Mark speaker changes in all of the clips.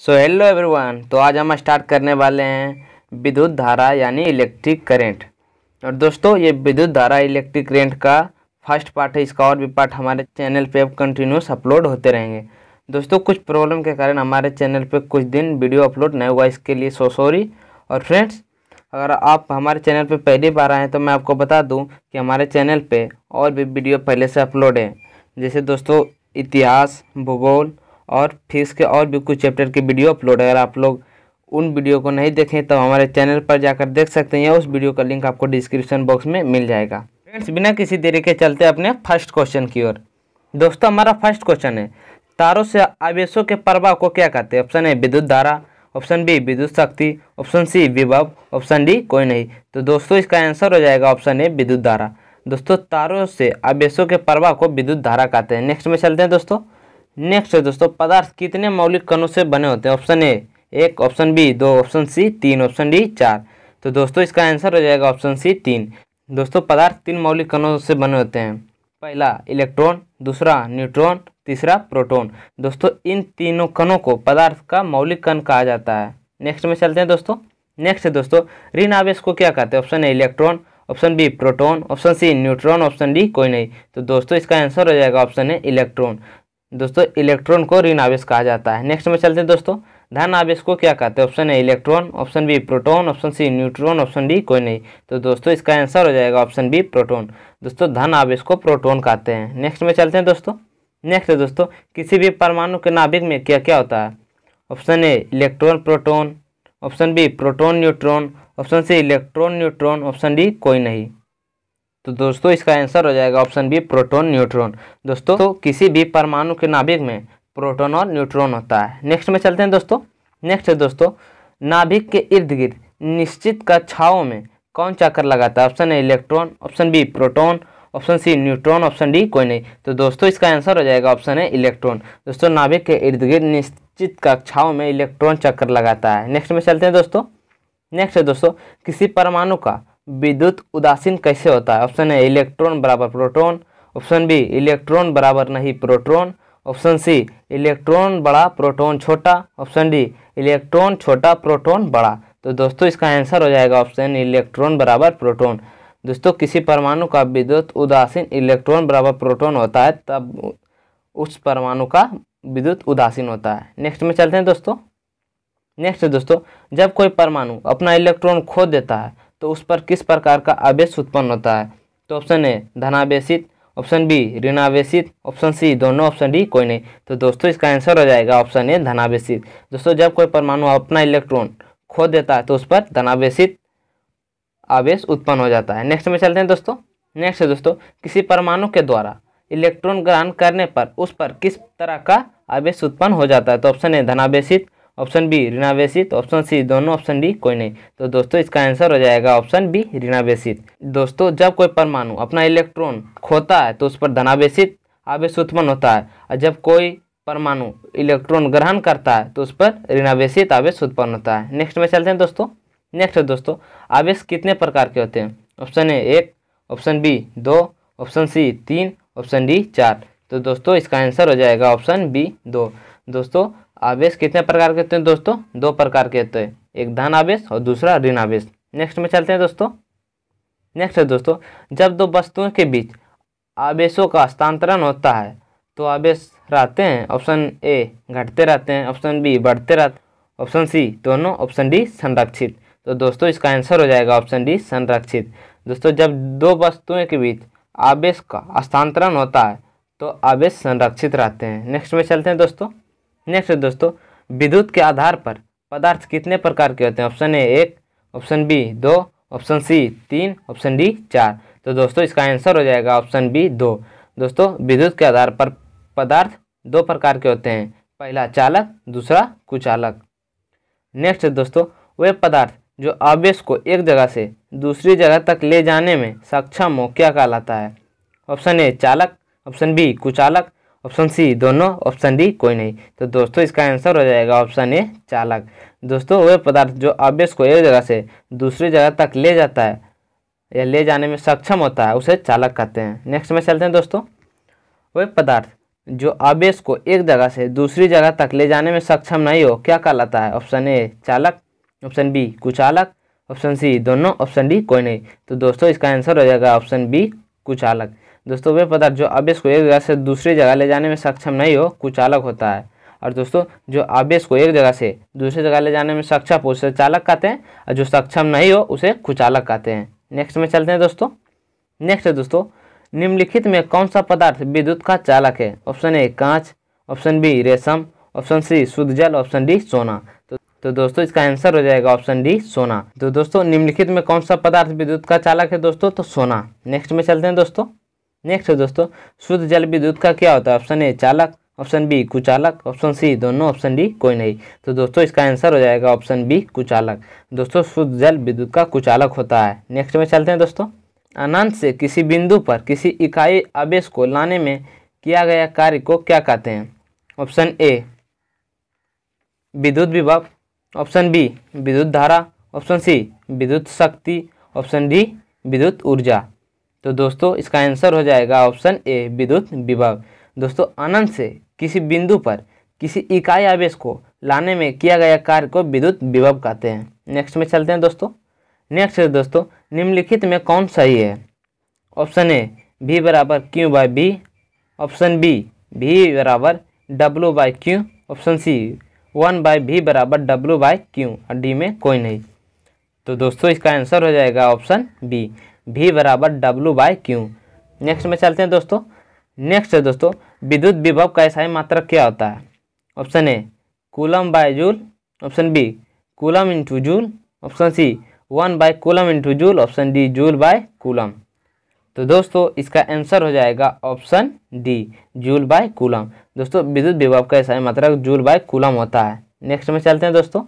Speaker 1: so hello everyone तो आज हम स्टार्ट करने वाले हैं विद्युत धारा यानी इलेक्ट्रिक करंट और दोस्तों ये विद्युत धारा इलेक्ट्रिक करंट का फर्स्ट पार्ट है इसका और भी पार्ट हमारे चैनल पे अब कंटिन्यूस अपलोड होते रहेंगे दोस्तों कुछ प्रॉब्लम के कारण हमारे चैनल पे कुछ दिन वीडियो अपलोड नहीं हुआ इसके लिए सो सॉरी और फ्रेंड्स अगर आप हमारे चैनल पर पहली बार आएँ तो मैं आपको बता दूँ कि हमारे चैनल पर और भी वीडियो पहले से अपलोड है जैसे दोस्तों इतिहास भूगोल और फीस के और भी कुछ चैप्टर की वीडियो अपलोड अगर आप लोग उन वीडियो को नहीं देखें तो हमारे चैनल पर जाकर देख सकते हैं उस वीडियो का लिंक आपको डिस्क्रिप्शन बॉक्स में मिल जाएगा फ्रेंड्स बिना किसी देरी के चलते अपने फर्स्ट क्वेश्चन की ओर दोस्तों हमारा फर्स्ट क्वेश्चन है तारों से आवेशों के प्रभाव को क्या कहते हैं ऑप्शन है विद्युत धारा ऑप्शन बी विद्युत शक्ति ऑप्शन सी विभव ऑप्शन डी कोई नहीं तो दोस्तों इसका आंसर हो जाएगा ऑप्शन ए विद्युत धारा दोस्तों तारों से आवेशों के प्रवाह को विद्युत धारा कहते हैं नेक्स्ट में चलते हैं दोस्तों नेक्स्ट है दोस्तों पदार्थ कितने मौलिक कणों से बने होते हैं ऑप्शन ए एक ऑप्शन बी दो ऑप्शन सी तीन ऑप्शन डी चार तो दोस्तों इसका आंसर हो जाएगा ऑप्शन सी तीन दोस्तों पदार्थ तीन मौलिक कणों से बने होते हैं पहला इलेक्ट्रॉन दूसरा न्यूट्रॉन तीसरा प्रोटॉन दोस्तों इन तीनों कणों को पदार्थ का मौलिक कण कहा जाता है नेक्स्ट में चलते हैं दोस्तों नेक्स्ट है दोस्तों ऋण आवेश को क्या कहते हैं option A electron option B proton option C neutron option D कोई नहीं तो दोस्तों इसका आंसर हो जाएगा ऑप्शन है इलेक्ट्रॉन दोस्तों इलेक्ट्रॉन को ऋण आवेश कहा जाता है नेक्स्ट में चलते हैं दोस्तों धन आवेश को क्या कहते हैं option A electron option B proton option C neutron option D कोई नहीं तो दोस्तों इसका आंसर हो जाएगा ऑप्शन बी प्रोटॉन दोस्तों धन आवेश को प्रोटॉन कहते हैं नेक्स्ट में चलते हैं दोस्तों नेक्स्ट है दोस्तों किसी भी परमाणु के नाभिक में क्या क्या होता है option A electron proton option B proton neutron option C electron neutron option D कोई नहीं तो दोस्तों इसका आंसर हो जाएगा ऑप्शन बी प्रोटॉन न्यूट्रॉन दोस्तों तो किसी भी परमाणु के नाभिक में प्रोटॉन और न्यूट्रॉन होता है नेक्स्ट में चलते हैं दोस्तों नेक्स्ट है दोस्तों नाभिक के इर्द गिर्द निश्चित कक्षाओं में कौन चक्कर लगाता है option A electron option B proton option C neutron option D कोई नहीं तो दोस्तों इसका आंसर हो जाएगा ऑप्शन है इलेक्ट्रॉन दोस्तों नाभिक के इर्द गिर्द निश्चित कक्षाओं में इलेक्ट्रॉन चक्कर लगाता है नेक्स्ट में चलते हैं दोस्तों नेक्स्ट है दोस्तों किसी परमाणु का विद्युत उदासीन कैसे होता है ऑप्शन ए इलेक्ट्रॉन बराबर प्रोटॉन ऑप्शन बी इलेक्ट्रॉन बराबर नहीं प्रोटॉन ऑप्शन सी इलेक्ट्रॉन बड़ा प्रोटॉन छोटा ऑप्शन डी इलेक्ट्रॉन छोटा प्रोटॉन बड़ा तो दोस्तों इसका आंसर हो जाएगा ऑप्शन इलेक्ट्रॉन बराबर प्रोटॉन दोस्तों किसी परमाणु का विद्युत उदासीन इलेक्ट्रॉन बराबर प्रोटोन होता है तब उस परमाणु का विद्युत उदासीन होता है नेक्स्ट में चलते हैं दोस्तों नेक्स्ट दोस्तों जब कोई परमाणु अपना इलेक्ट्रॉन खो देता है तो उस पर किस प्रकार का आवेश उत्पन्न होता है तो ऑप्शन ए धनावेशित ऑप्शन बी ऋणावेशित ऑप्शन सी दोनों ऑप्शन डी कोई नहीं तो दोस्तों इसका आंसर हो जाएगा ऑप्शन ए धनावेशित दोस्तों जब कोई परमाणु अपना इलेक्ट्रॉन खो देता है तो उस पर धनावेशित आवेश उत्पन्न हो जाता है नेक्स्ट में चलते हैं दोस्तों नेक्स्ट है दोस्तों किसी परमाणु के द्वारा इलेक्ट्रॉन ग्रहण करने पर उस पर किस तरह का आवेश उत्पन्न हो जाता है तो ऑप्शन ए धनावेशित ऑप्शन बी ऋणावेशित ऑप्शन सी दोनों ऑप्शन डी कोई नहीं तो दोस्तों इसका आंसर हो जाएगा ऑप्शन बी ऋणावेशित दोस्तों जब कोई परमाणु अपना इलेक्ट्रॉन खोता है तो उस पर धनावेशित आवेश उत्पन्न होता है और जब कोई परमाणु इलेक्ट्रॉन ग्रहण करता है तो उस पर ऋणावेशित आवेश उत्पन्न होता है नेक्स्ट में चलते हैं दोस्तों नेक्स्ट दोस्तों आवेश कितने प्रकार के होते हैं ऑप्शन ए एक ऑप्शन बी दो ऑप्शन सी तीन ऑप्शन डी चार तो दोस्तों इसका आंसर हो जाएगा ऑप्शन बी दो दोस्तों आवेश कितने प्रकार के होते हैं दोस्तों दो प्रकार के होते हैं एक धन आवेश और दूसरा ऋण आवेश नेक्स्ट में चलते हैं दोस्तों नेक्स्ट है दोस्तों जब दो वस्तुओं के बीच आवेशों का स्थानांतरण होता है तो आवेश रहते हैं ऑप्शन ए घटते रहते हैं ऑप्शन बी बढ़ते रहते ऑप्शन सी दोनों ऑप्शन डी संरक्षित तो दोस्तों इसका आंसर हो जाएगा ऑप्शन डी संरक्षित दोस्तों जब दो वस्तुओं के बीच आवेश का स्थानांतरण होता है तो आवेश संरक्षित रहते हैं नेक्स्ट में चलते हैं दोस्तों नेक्स्ट दोस्तों विद्युत के आधार पर पदार्थ कितने प्रकार के होते हैं ऑप्शन ए एक ऑप्शन बी दो ऑप्शन सी तीन ऑप्शन डी चार तो दोस्तों इसका आंसर हो जाएगा ऑप्शन बी दो दोस्तों विद्युत के आधार पर पदार्थ दो प्रकार के होते हैं पहला चालक दूसरा कुचालक नेक्स्ट दोस्तों वे पदार्थ जो आवेश को एक जगह से दूसरी जगह तक ले जाने में सक्षम हो क्या कहलाता है ऑप्शन ए चालक ऑप्शन बी कुचालक ऑप्शन सी दोनों ऑप्शन डी कोई नहीं तो दोस्तों इसका आंसर हो जाएगा ऑप्शन ए चालक दोस्तों वह पदार्थ जो अव्यस को एक जगह से दूसरी जगह तक ले जाता है या ले जाने में सक्षम होता है उसे चालक कहते हैं नेक्स्ट में चलते हैं दोस्तों वह पदार्थ जो आवेश को एक जगह से दूसरी जगह तक ले जाने में सक्षम नहीं हो क्या कहलाता है ऑप्शन ए चालक ऑप्शन बी कुचालक ऑप्शन सी दोनों ऑप्शन डी कोई नहीं तो दोस्तों इसका आंसर हो जाएगा ऑप्शन बी कुचालक दोस्तों वे पदार्थ जो आवेश को एक जगह से दूसरी जगह ले जाने में सक्षम नहीं हो कुचालक होता है और दोस्तों जो आवेश को एक जगह से दूसरी जगह ले जाने में सक्षम हो उसे चालक कहते हैं और जो सक्षम नहीं हो उसे कुचालक कहते हैं नेक्स्ट में चलते हैं दोस्तों नेक्स्ट है दोस्तों निम्नलिखित में कौन सा पदार्थ विद्युत का चालक है ऑप्शन ए कांच ऑप्शन बी रेशम ऑप्शन सी शुद्ध जल ऑप्शन डी सोना तो तो दोस्तों इसका आंसर हो जाएगा ऑप्शन डी सोना तो दोस्तों निम्नलिखित में कौन सा पदार्थ विद्युत का चालक है दोस्तों तो सोना नेक्स्ट में चलते हैं दोस्तों नेक्स्ट है दोस्तों शुद्ध जल विद्युत का क्या होता है ऑप्शन ए चालक ऑप्शन बी कुचालक ऑप्शन सी दोनों ऑप्शन डी कोई नहीं तो दोस्तों इसका आंसर हो जाएगा ऑप्शन बी कुचालक दोस्तों शुद्ध जल विद्युत का कुचालक होता है नेक्स्ट में चलते हैं दोस्तों अनंत से किसी बिंदु पर किसी इकाई आवेश को लाने में किया गया कार्य को क्या कहते हैं ऑप्शन ए विद्युत विभव ऑप्शन बी विद्युत धारा ऑप्शन सी विद्युत शक्ति ऑप्शन डी विद्युत ऊर्जा तो दोस्तों इसका आंसर हो जाएगा ऑप्शन ए विद्युत विभव दोस्तों अनंत से किसी बिंदु पर किसी इकाई आवेश को लाने में किया गया कार्य को विद्युत विभव कहते हैं नेक्स्ट में चलते हैं दोस्तों नेक्स्ट है दोस्तों निम्नलिखित में कौन सही है ऑप्शन ए वी बराबर Q by B option B V बराबर W by Q option C one by V बराबर डब्लू बाय क्यू और डी में कोई नहीं तो दोस्तों इसका आंसर हो जाएगा ऑप्शन बी वी बराबर डब्लू बाई क्यू नेक्स्ट में चलते हैं दोस्तों नेक्स्ट है दोस्तों विद्युत विभव का ऐसा मात्रक क्या होता है option A coulomb by joule option B coulomb into joule option C one by coulomb into joule option D joule by coulomb तो दोस्तों इसका आंसर हो जाएगा option D joule by coulomb दोस्तों विद्युत विभव का ऐसा मात्रक जूल बाय कूलम होता है नेक्स्ट में चलते हैं दोस्तों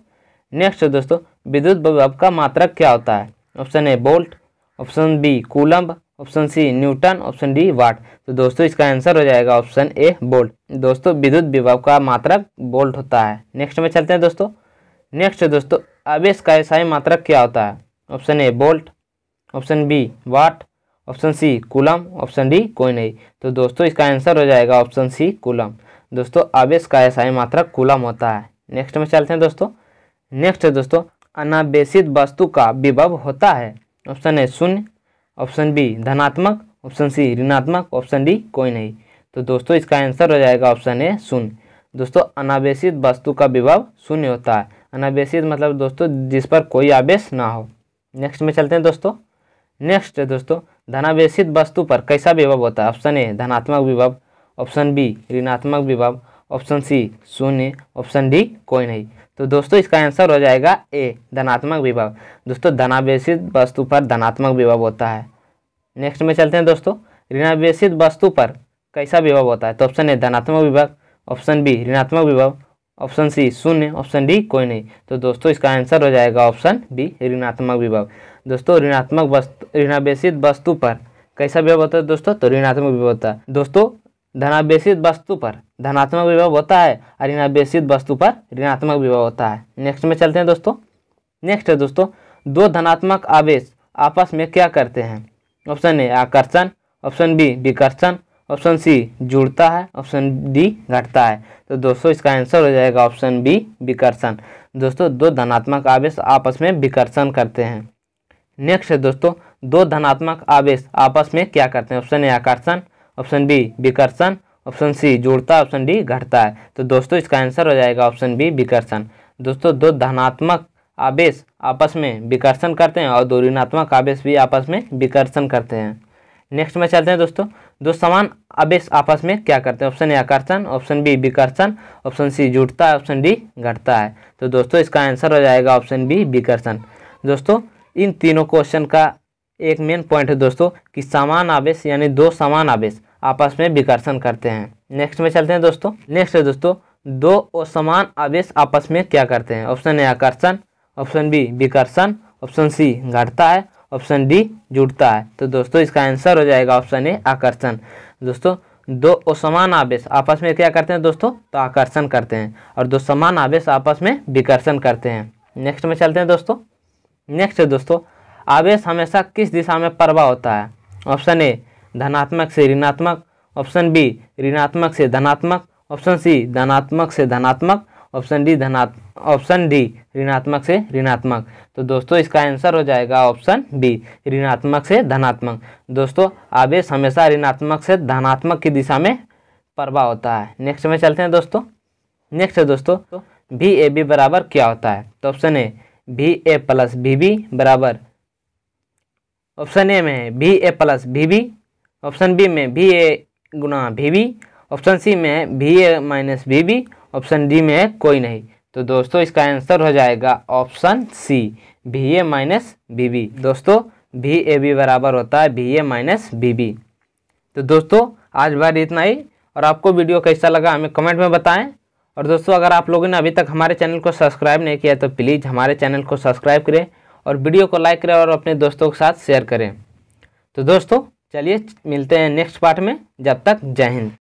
Speaker 1: नेक्स्ट दोस्तों विद्युत विभव का मात्रक क्या होता है option A volt option B coulomb option C Newton option D watt तो दोस्तों इसका आंसर हो जाएगा ऑप्शन ए बोल्ट दोस्तों विद्युत विभव का मात्रक बोल्ट होता है नेक्स्ट में चलते हैं दोस्तों नेक्स्ट दोस्तों आवेश का ही मात्रक क्या होता है option A volt option B watt option C coulomb option D कोई नहीं तो दोस्तों इसका आंसर हो जाएगा ऑप्शन सी कोलम दोस्तों आवेश का ही मात्रक कुलम होता है नेक्स्ट में चलते हैं दोस्तों नेक्स्ट दोस्तों अनावेशित वस्तु का विभव होता है ऑप्शन है शून्य ऑप्शन बी धनात्मक ऑप्शन सी ऋणात्मक ऑप्शन डी कोई नहीं तो दोस्तों इसका आंसर हो जाएगा ऑप्शन ए शून्य दोस्तों अनावेशित वस्तु का विभव शून्य होता है अनावेशित मतलब दोस्तों जिस पर कोई आवेश ना हो नेक्स्ट में चलते हैं दोस्तों नेक्स्ट दोस्तों धनावेशित वस्तु पर कैसा विभव होता है ऑप्शन ए धनात्मक विभव ऑप्शन बी ऋणात्मक विभव ऑप्शन सी शून्य ऑप्शन डी कोई नहीं तो दोस्तों इसका आंसर हो जाएगा ए धनात्मक विभव दोस्तों धनावेशित वस्तु पर धनात्मक विभव होता है नेक्स्ट में चलते हैं दोस्तों ऋणावेशित वस्तु पर कैसा विभव होता है तो ऑप्शन ए धनात्मक विभव ऑप्शन बी ऋणात्मक विभव ऑप्शन सी शून्य ऑप्शन डी कोई नहीं तो दोस्तों इसका आंसर हो जाएगा ऑप्शन बी ऋणात्मक विभव दोस्तों ऋणात्मक वस्तु ऋणावेशित वस्तु पर कैसा विभव होता है दोस्तों तो ऋणात्मक विभव होता है दोस्तों धनावेशित वस्तु पर धनात्मक विभव होता है और अनावेशित वस्तु पर ऋणात्मक विभव होता है नेक्स्ट में चलते हैं दोस्तों नेक्स्ट है दोस्तों दो धनात्मक आवेश आपस में क्या करते हैं ऑप्शन ए आकर्षण ऑप्शन बी विकर्षण ऑप्शन सी जुड़ता है ऑप्शन डी घटता है तो दोस्तों इसका आंसर हो जाएगा ऑप्शन बी विकर्षण दोस्तों दो धनात्मक आवेश आपस में विकर्षण करते हैं नेक्स्ट है दोस्तों दो धनात्मक आवेश आपस में क्या करते हैं ऑप्शन ए आकर्षण ऑप्शन बी विकर्षण ऑप्शन सी जोड़ता ऑप्शन डी घटता है तो दोस्तों इसका आंसर हो जाएगा ऑप्शन बी विकर्षण दोस्तों दो धनात्मक आवेश आपस में विकर्षण करते हैं और दो ऋणात्मक आवेश भी आपस में विकर्षण करते हैं नेक्स्ट में चलते हैं दोस्तों दो समान आवेश आपस में क्या करते हैं ऑप्शन ए आकर्षण ऑप्शन बी विकर्षण ऑप्शन सी जुटता है ऑप्शन डी घटता है तो दोस्तों इसका आंसर हो जाएगा ऑप्शन बी विकर्षण दोस्तों इन तीनों क्वेश्चन का एक मेन पॉइंट है दोस्तों कि समान आवेश यानी दो समान आवेश आपस में विकर्षण करते हैं नेक्स्ट में चलते हैं दोस्तों नेक्स्ट है दोस्तों दो समान आवेश आपस में क्या करते हैं ऑप्शन ए आकर्षण ऑप्शन बी विकर्षण ऑप्शन सी घटता है ऑप्शन डी जुड़ता है तो दोस्तों इसका आंसर हो जाएगा ऑप्शन ए आकर्षण दोस्तों दो समान आवेश आपस में क्या करते हैं दोस्तों तो आकर्षण करते हैं और दो समान आवेश आपस में विकर्षण करते हैं नेक्स्ट में चलते हैं दोस्तों नेक्स्ट है दोस्तों आवेश हमेशा किस दिशा में प्रवाह होता है ऑप्शन ए धनात्मक से ऋणात्मक ऑप्शन बी ऋणात्मक से धनात्मक ऑप्शन सी धनात्मक से धनात्मक ऑप्शन डी धनात् ऑप्शन डी ऋणात्मक से ऋणात्मक तो दोस्तों इसका आंसर हो जाएगा ऑप्शन बी ऋणात्मक से धनात्मक दोस्तों आवेश हमेशा ऋणात्मक से धनात्मक की दिशा में प्रभाव होता है नेक्स्ट में चलते हैं दोस्तों नेक्स्ट है दोस्तों तो भी ए बी बराबर क्या होता है तो ऑप्शन ए भी ए प्लस भी बी बराबर ऑप्शन ए में है भी ए प्लस भी बी ऑप्शन बी में भी ए गुना भी बी ऑप्शन सी में भी ए माइनस भी बी ऑप्शन डी में कोई नहीं तो दोस्तों इसका आंसर हो जाएगा ऑप्शन सी भी ए माइनस बी बी दोस्तों भी ए बी बराबर होता है भी ए माइनस बी बी तो दोस्तों आज बार इतना ही और आपको वीडियो कैसा लगा हमें कमेंट में बताएं और दोस्तों अगर आप लोगों ने अभी तक हमारे चैनल को सब्सक्राइब नहीं किया तो प्लीज़ हमारे चैनल को सब्सक्राइब करें और वीडियो को लाइक करें और अपने दोस्तों के साथ शेयर करें तो दोस्तों चलिए मिलते हैं नेक्स्ट पार्ट में जब तक जय हिंद